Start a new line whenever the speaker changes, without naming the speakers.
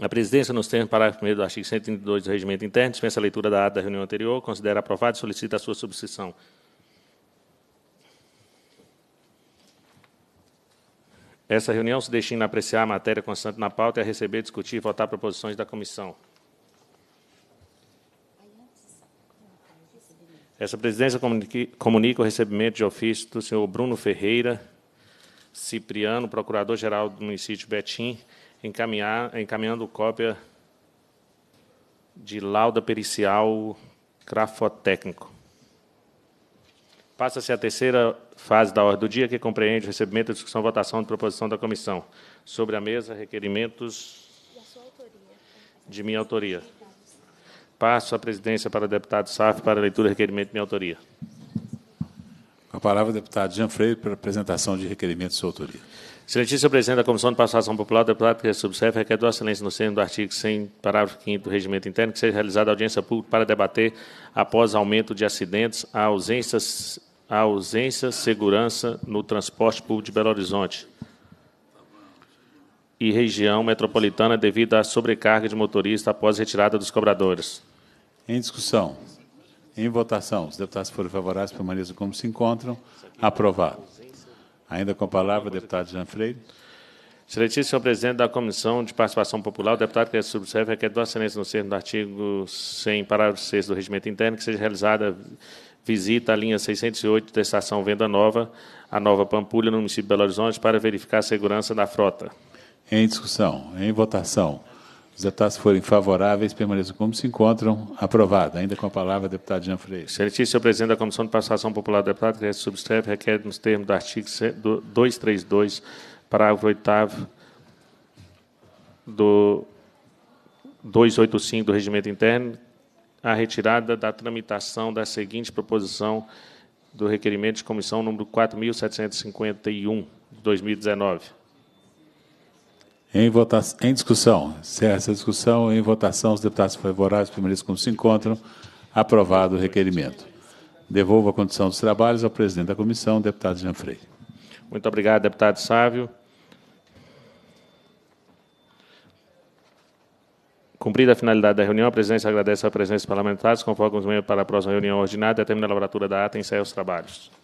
A presidência, nos termos do parágrafo 1 do artigo 132 do Regimento Interno, dispensa a leitura da ata da reunião anterior, considera aprovado e solicita a sua subscrição. Essa reunião se destina a apreciar a matéria constante na pauta e a receber, discutir e votar proposições da comissão. Essa presidência comunica o recebimento de ofício do senhor Bruno Ferreira Cipriano, procurador-geral do município Betim, encaminhar, encaminhando cópia de lauda pericial crafotécnico. Passa-se a terceira fase da ordem do dia, que compreende o recebimento, discussão e votação de proposição da comissão. Sobre a mesa, requerimentos de minha autoria. Passo a presidência para o deputado Saf para a leitura do requerimento de minha autoria
palavra deputado Jean Freire para apresentação de requerimento de sua autoria. Excelentíssimo
presidente da Comissão de Participação Popular, deputado que é subserve, requer do excelência no centro do artigo 100, parágrafo 5 do Regimento Interno, que seja realizada audiência pública para debater, após aumento de acidentes, a ausência, a ausência segurança no transporte público de Belo Horizonte e região metropolitana devido à sobrecarga de motorista após retirada
dos cobradores. Em discussão. Em votação, os deputados que foram favoráveis permaneçam como se encontram. Aprovado. Ainda com a palavra, o deputado Jean Freire.
Excelentíssimo senhor presidente da Comissão de Participação Popular, o deputado que subscreve requer do excelência no do artigo 100, parágrafo 6 do regimento interno, que seja realizada visita à linha 608 da estação Venda Nova, a Nova Pampulha, no município de Belo Horizonte, para verificar a segurança da frota.
Em discussão, em votação. Os detalhes forem favoráveis, permaneçam como se encontram. Aprovado. Ainda com a palavra, deputado Jean Freire.
Excelentíssimo senhor presidente da Comissão de Participação Popular do Deputado, que subscreve, requer nos termos do artigo 232, parágrafo 8 do 285 do Regimento Interno, a retirada da tramitação da seguinte proposição do requerimento de comissão número 4.751, de 2019.
Em, votação, em discussão, encerra essa discussão. Em votação, os deputados favoráveis primeiros como se encontram. Aprovado o requerimento. Devolvo a condição dos trabalhos ao presidente da comissão, deputado Jean Freire. Muito obrigado, deputado Sávio. Cumprida a finalidade
da reunião, a presidência agradece a presença dos parlamentares, convoca os membros para a próxima reunião ordinária, determina a elaboratura da ata e encerra os trabalhos.